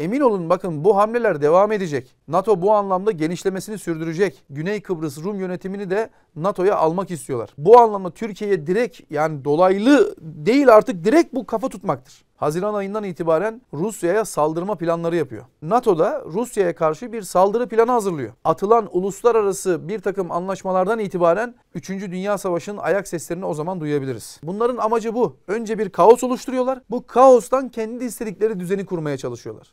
Emin olun bakın bu hamleler devam edecek. NATO bu anlamda genişlemesini sürdürecek. Güney Kıbrıs Rum yönetimini de NATO'ya almak istiyorlar. Bu anlamda Türkiye'ye direkt yani dolaylı değil artık direkt bu kafa tutmaktır. Haziran ayından itibaren Rusya'ya saldırma planları yapıyor. NATO da Rusya'ya karşı bir saldırı planı hazırlıyor. Atılan uluslararası bir takım anlaşmalardan itibaren 3. Dünya Savaşı'nın ayak seslerini o zaman duyabiliriz. Bunların amacı bu. Önce bir kaos oluşturuyorlar. Bu kaostan kendi istedikleri düzeni kurmaya çalışıyorlar.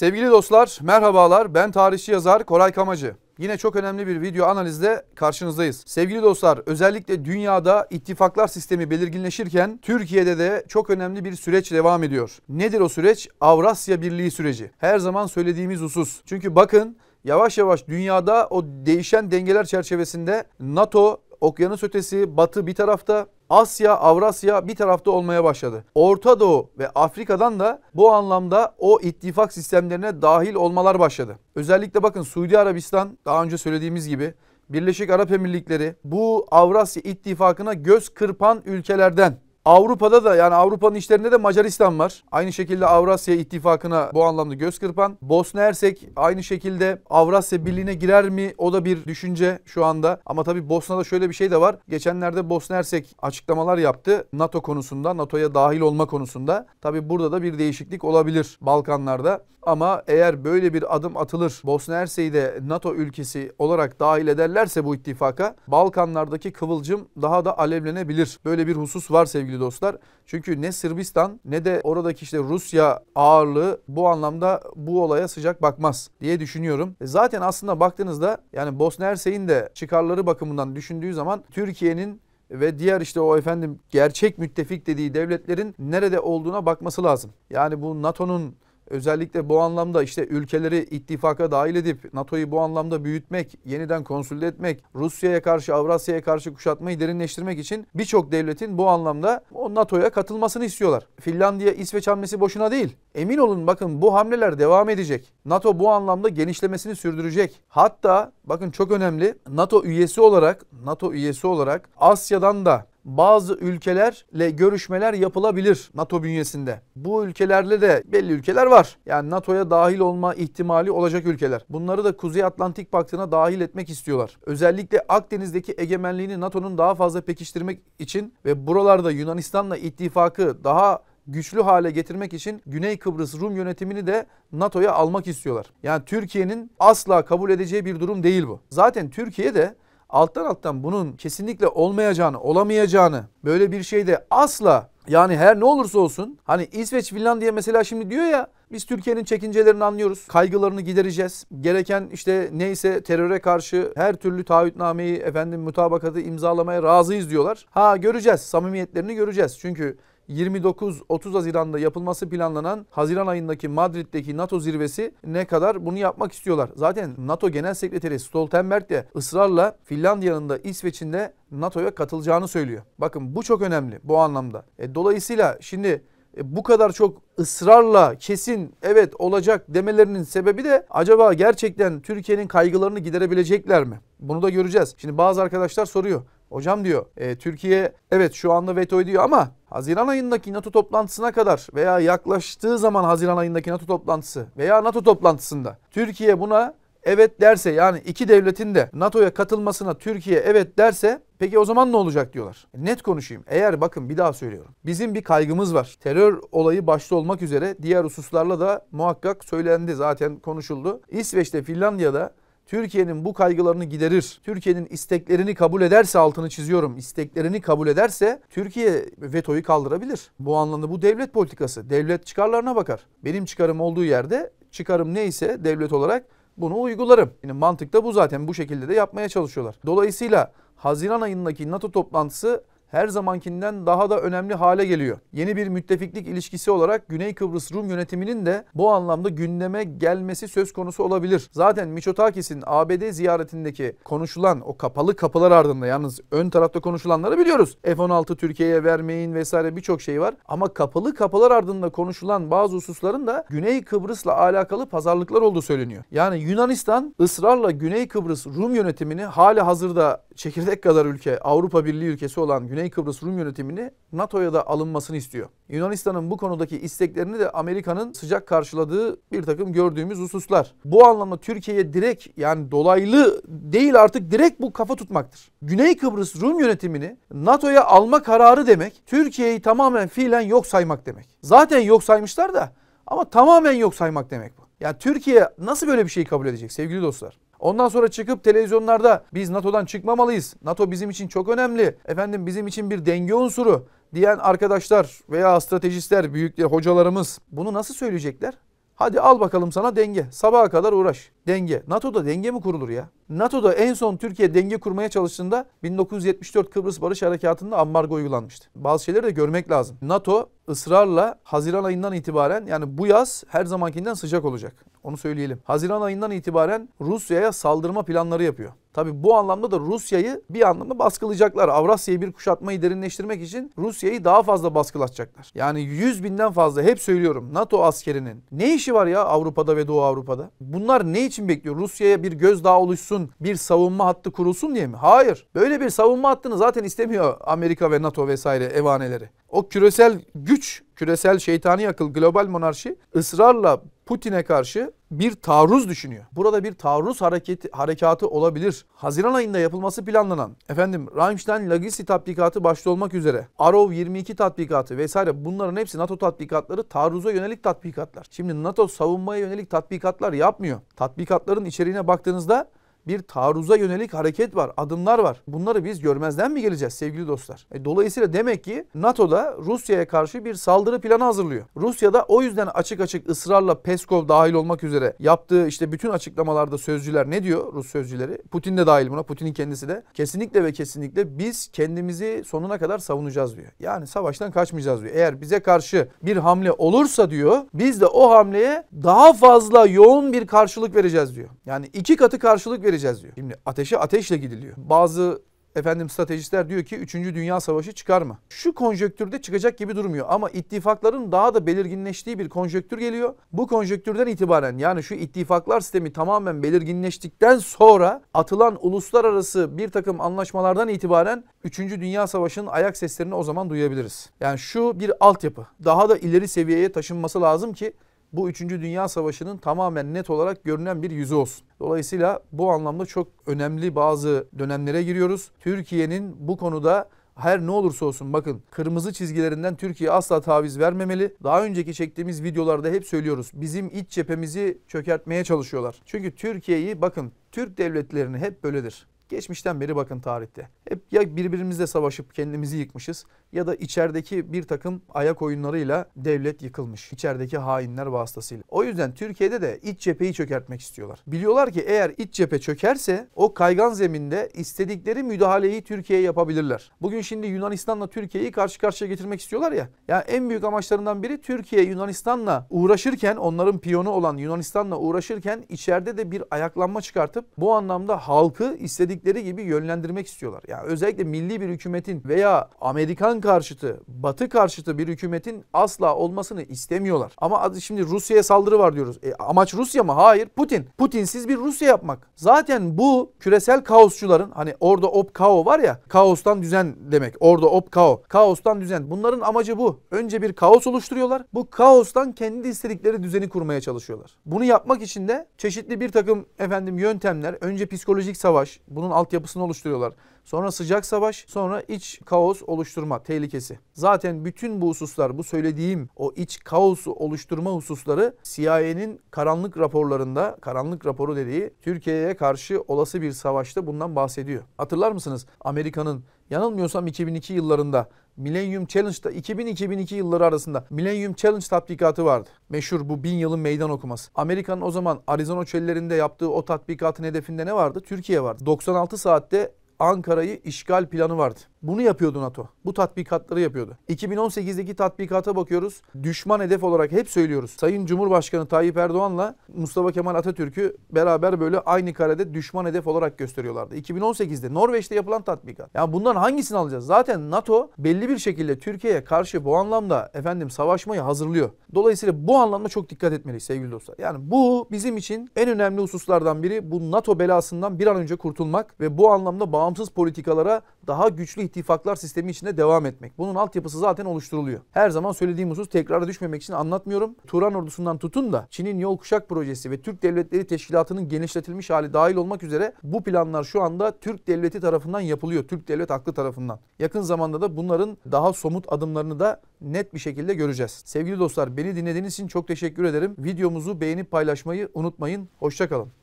Sevgili dostlar merhabalar ben tarihçi yazar Koray Kamacı. Yine çok önemli bir video analizde karşınızdayız. Sevgili dostlar özellikle dünyada ittifaklar sistemi belirginleşirken Türkiye'de de çok önemli bir süreç devam ediyor. Nedir o süreç? Avrasya Birliği süreci. Her zaman söylediğimiz husus. Çünkü bakın yavaş yavaş dünyada o değişen dengeler çerçevesinde NATO okyanus ötesi batı bir tarafta Asya, Avrasya bir tarafta olmaya başladı. Orta Doğu ve Afrika'dan da bu anlamda o ittifak sistemlerine dahil olmalar başladı. Özellikle bakın Suudi Arabistan daha önce söylediğimiz gibi Birleşik Arap Emirlikleri bu Avrasya ittifakına göz kırpan ülkelerden Avrupa'da da yani Avrupa'nın içlerinde de Macaristan var. Aynı şekilde Avrasya ittifakına bu anlamda göz kırpan. Bosna Hersek aynı şekilde Avrasya Birliği'ne girer mi? O da bir düşünce şu anda. Ama tabii Bosna'da şöyle bir şey de var. Geçenlerde Bosna Hersek açıklamalar yaptı NATO konusunda, NATO'ya dahil olma konusunda. Tabii burada da bir değişiklik olabilir Balkanlarda. Ama eğer böyle bir adım atılır, Bosna Hersek'i de NATO ülkesi olarak dahil ederlerse bu ittifaka Balkanlardaki kıvılcım daha da alevlenebilir. Böyle bir husus var sevgili sevgili dostlar. Çünkü ne Sırbistan ne de oradaki işte Rusya ağırlığı bu anlamda bu olaya sıcak bakmaz diye düşünüyorum. E, zaten aslında baktığınızda yani Bosna Hersek'in de çıkarları bakımından düşündüğü zaman Türkiye'nin ve diğer işte o efendim gerçek müttefik dediği devletlerin nerede olduğuna bakması lazım. Yani bu NATO'nun özellikle bu anlamda işte ülkeleri ittifaka dahil edip NATO'yu bu anlamda büyütmek, yeniden konsolide etmek, Rusya'ya karşı, Avrasya'ya karşı kuşatmayı derinleştirmek için birçok devletin bu anlamda o NATO'ya katılmasını istiyorlar. Finlandiya İsveç hamlesi boşuna değil. Emin olun bakın bu hamleler devam edecek. NATO bu anlamda genişlemesini sürdürecek. Hatta bakın çok önemli NATO üyesi olarak NATO üyesi olarak Asya'dan da bazı ülkelerle görüşmeler yapılabilir NATO bünyesinde. Bu ülkelerle de belli ülkeler var. Yani NATO'ya dahil olma ihtimali olacak ülkeler. Bunları da Kuzey Atlantik Paktı'na dahil etmek istiyorlar. Özellikle Akdeniz'deki egemenliğini NATO'nun daha fazla pekiştirmek için ve buralarda Yunanistan'la ittifakı daha güçlü hale getirmek için Güney Kıbrıs Rum yönetimini de NATO'ya almak istiyorlar. Yani Türkiye'nin asla kabul edeceği bir durum değil bu. Zaten Türkiye de alttan alttan bunun kesinlikle olmayacağını, olamayacağını, böyle bir şeyde asla yani her ne olursa olsun hani İsveç, Finlandiya mesela şimdi diyor ya biz Türkiye'nin çekincelerini anlıyoruz. Kaygılarını gidereceğiz. Gereken işte neyse teröre karşı her türlü taahhütnameyi efendim mutabakatı imzalamaya razıyız diyorlar. Ha göreceğiz. Samimiyetlerini göreceğiz. Çünkü 29-30 Haziran'da yapılması planlanan Haziran ayındaki Madrid'deki NATO zirvesi ne kadar bunu yapmak istiyorlar. Zaten NATO Genel Sekreteri Stoltenberg de ısrarla Finlandiya'nın da İsveç'in de NATO'ya katılacağını söylüyor. Bakın bu çok önemli bu anlamda. E, dolayısıyla şimdi e, bu kadar çok ısrarla kesin evet olacak demelerinin sebebi de acaba gerçekten Türkiye'nin kaygılarını giderebilecekler mi? Bunu da göreceğiz. Şimdi bazı arkadaşlar soruyor. Hocam diyor e, Türkiye evet şu anda veto ediyor ama Haziran ayındaki NATO toplantısına kadar veya yaklaştığı zaman Haziran ayındaki NATO toplantısı veya NATO toplantısında Türkiye buna evet derse yani iki devletin de NATO'ya katılmasına Türkiye evet derse peki o zaman ne olacak diyorlar. E, net konuşayım. Eğer bakın bir daha söylüyorum. Bizim bir kaygımız var. Terör olayı başta olmak üzere diğer hususlarla da muhakkak söylendi zaten konuşuldu. İsveç'te Finlandiya'da Türkiye'nin bu kaygılarını giderir, Türkiye'nin isteklerini kabul ederse altını çiziyorum, İsteklerini kabul ederse Türkiye vetoyu kaldırabilir. Bu anlamda bu devlet politikası. Devlet çıkarlarına bakar. Benim çıkarım olduğu yerde çıkarım neyse devlet olarak bunu uygularım. Yani mantık da bu zaten bu şekilde de yapmaya çalışıyorlar. Dolayısıyla Haziran ayındaki NATO toplantısı her zamankinden daha da önemli hale geliyor. Yeni bir müttefiklik ilişkisi olarak Güney Kıbrıs Rum yönetiminin de bu anlamda gündeme gelmesi söz konusu olabilir. Zaten Miçotakis'in ABD ziyaretindeki konuşulan o kapalı kapılar ardında yalnız ön tarafta konuşulanları biliyoruz. F-16 Türkiye'ye vermeyin vesaire birçok şey var. Ama kapalı kapılar ardında konuşulan bazı hususların da Güney Kıbrıs'la alakalı pazarlıklar olduğu söyleniyor. Yani Yunanistan ısrarla Güney Kıbrıs Rum yönetimini hali hazırda çekirdek kadar ülke Avrupa Birliği ülkesi olan Güney Kıbrıs Rum yönetimini NATO'ya da alınmasını istiyor. Yunanistan'ın bu konudaki isteklerini de Amerika'nın sıcak karşıladığı bir takım gördüğümüz hususlar. Bu anlamda Türkiye'ye direkt yani dolaylı değil artık direkt bu kafa tutmaktır. Güney Kıbrıs Rum yönetimini NATO'ya alma kararı demek Türkiye'yi tamamen fiilen yok saymak demek. Zaten yok saymışlar da ama tamamen yok saymak demek bu. Yani Türkiye nasıl böyle bir şey kabul edecek sevgili dostlar? Ondan sonra çıkıp televizyonlarda biz NATO'dan çıkmamalıyız. NATO bizim için çok önemli. Efendim bizim için bir denge unsuru diyen arkadaşlar veya stratejistler, büyükler, hocalarımız bunu nasıl söyleyecekler? Hadi al bakalım sana denge. Sabaha kadar uğraş denge. NATO'da denge mi kurulur ya? NATO'da en son Türkiye denge kurmaya çalıştığında 1974 Kıbrıs Barış Harekatı'nda ambargo uygulanmıştı. Bazı şeyleri de görmek lazım. NATO ısrarla Haziran ayından itibaren yani bu yaz her zamankinden sıcak olacak. Onu söyleyelim. Haziran ayından itibaren Rusya'ya saldırma planları yapıyor. Tabi bu anlamda da Rusya'yı bir anlamda baskılayacaklar. Avrasya'yı bir kuşatmayı derinleştirmek için Rusya'yı daha fazla baskılatacaklar. Yani 100 binden fazla hep söylüyorum NATO askerinin ne işi var ya Avrupa'da ve Doğu Avrupa'da? Bunlar ne için için bekliyor. Rusya'ya bir gözdağı oluşsun, bir savunma hattı kurulsun diye mi? Hayır. Böyle bir savunma hattını zaten istemiyor Amerika ve NATO vesaire evaneleri. O küresel güç, küresel şeytani akıl, global monarşi ısrarla Putin'e karşı bir taarruz düşünüyor. Burada bir taarruz hareketi, harekatı olabilir. Haziran ayında yapılması planlanan efendim Rammstein Lagissi tatbikatı başta olmak üzere Arov 22 tatbikatı vesaire bunların hepsi NATO tatbikatları taarruza yönelik tatbikatlar. Şimdi NATO savunmaya yönelik tatbikatlar yapmıyor. Tatbikatların içeriğine baktığınızda bir taarruza yönelik hareket var, adımlar var. Bunları biz görmezden mi geleceğiz sevgili dostlar? E, dolayısıyla demek ki NATO'da Rusya'ya karşı bir saldırı planı hazırlıyor. Rusya'da o yüzden açık açık ısrarla Peskov dahil olmak üzere yaptığı işte bütün açıklamalarda sözcüler ne diyor Rus sözcüleri? Putin de dahil buna, Putin'in kendisi de. Kesinlikle ve kesinlikle biz kendimizi sonuna kadar savunacağız diyor. Yani savaştan kaçmayacağız diyor. Eğer bize karşı bir hamle olursa diyor, biz de o hamleye daha fazla yoğun bir karşılık vereceğiz diyor. Yani iki katı karşılık vereceğiz gireceğiz diyor. Şimdi ateşe ateşle gidiliyor. Bazı efendim stratejistler diyor ki 3. Dünya Savaşı çıkar mı? Şu konjöktürde çıkacak gibi durmuyor ama ittifakların daha da belirginleştiği bir konjöktür geliyor. Bu konjöktürden itibaren yani şu ittifaklar sistemi tamamen belirginleştikten sonra atılan uluslararası bir takım anlaşmalardan itibaren 3. Dünya Savaşı'nın ayak seslerini o zaman duyabiliriz. Yani şu bir altyapı daha da ileri seviyeye taşınması lazım ki bu 3. Dünya Savaşı'nın tamamen net olarak görünen bir yüzü olsun. Dolayısıyla bu anlamda çok önemli bazı dönemlere giriyoruz. Türkiye'nin bu konuda her ne olursa olsun bakın kırmızı çizgilerinden Türkiye asla taviz vermemeli. Daha önceki çektiğimiz videolarda hep söylüyoruz. Bizim iç cephemizi çökertmeye çalışıyorlar. Çünkü Türkiye'yi bakın Türk devletlerini hep böyledir. Geçmişten beri bakın tarihte. Hep ya birbirimizle savaşıp kendimizi yıkmışız ya da içerideki bir takım ayak oyunlarıyla devlet yıkılmış. İçerideki hainler vasıtasıyla. O yüzden Türkiye'de de iç cepheyi çökertmek istiyorlar. Biliyorlar ki eğer iç cephe çökerse o kaygan zeminde istedikleri müdahaleyi Türkiye'ye yapabilirler. Bugün şimdi Yunanistan'la Türkiye'yi karşı karşıya getirmek istiyorlar ya. Yani en büyük amaçlarından biri Türkiye Yunanistan'la uğraşırken onların piyonu olan Yunanistan'la uğraşırken içeride de bir ayaklanma çıkartıp bu anlamda halkı istedik istedikleri gibi yönlendirmek istiyorlar. Yani özellikle milli bir hükümetin veya Amerikan karşıtı, Batı karşıtı bir hükümetin asla olmasını istemiyorlar. Ama şimdi Rusya'ya saldırı var diyoruz. E, amaç Rusya mı? Hayır. Putin. Putinsiz bir Rusya yapmak. Zaten bu küresel kaosçuların hani orada op kao var ya kaostan düzen demek. Orada op kao. Kaostan düzen. Bunların amacı bu. Önce bir kaos oluşturuyorlar. Bu kaostan kendi istedikleri düzeni kurmaya çalışıyorlar. Bunu yapmak için de çeşitli bir takım efendim yöntemler. Önce psikolojik savaş. Bunun bunun altyapısını oluşturuyorlar. Sonra sıcak savaş, sonra iç kaos oluşturma tehlikesi. Zaten bütün bu hususlar, bu söylediğim o iç kaosu oluşturma hususları CIA'nin karanlık raporlarında, karanlık raporu dediği Türkiye'ye karşı olası bir savaşta bundan bahsediyor. Hatırlar mısınız? Amerika'nın yanılmıyorsam 2002 yıllarında Millennium Challenge'da 2000-2002 yılları arasında Millennium Challenge tatbikatı vardı. Meşhur bu bin yılın meydan okuması. Amerika'nın o zaman Arizona çöllerinde yaptığı o tatbikatın hedefinde ne vardı? Türkiye vardı. 96 saatte Ankara'yı işgal planı vardı. Bunu yapıyordu NATO. Bu tatbikatları yapıyordu. 2018'deki tatbikata bakıyoruz. Düşman hedef olarak hep söylüyoruz. Sayın Cumhurbaşkanı Tayyip Erdoğan'la Mustafa Kemal Atatürk'ü beraber böyle aynı karede düşman hedef olarak gösteriyorlardı. 2018'de Norveç'te yapılan tatbikat. Ya yani bundan hangisini alacağız? Zaten NATO belli bir şekilde Türkiye'ye karşı bu anlamda efendim savaşmayı hazırlıyor. Dolayısıyla bu anlamda çok dikkat etmeliyiz sevgili dostlar. Yani bu bizim için en önemli hususlardan biri bu NATO belasından bir an önce kurtulmak ve bu anlamda bağımsız politikalara daha güçlü ittifaklar sistemi içinde devam etmek. Bunun altyapısı zaten oluşturuluyor. Her zaman söylediğim husus tekrara düşmemek için anlatmıyorum. Turan ordusundan tutun da Çin'in yol kuşak projesi ve Türk Devletleri Teşkilatı'nın genişletilmiş hali dahil olmak üzere bu planlar şu anda Türk Devleti tarafından yapılıyor. Türk Devlet Aklı tarafından. Yakın zamanda da bunların daha somut adımlarını da net bir şekilde göreceğiz. Sevgili dostlar beni dinlediğiniz için çok teşekkür ederim. Videomuzu beğenip paylaşmayı unutmayın. Hoşçakalın.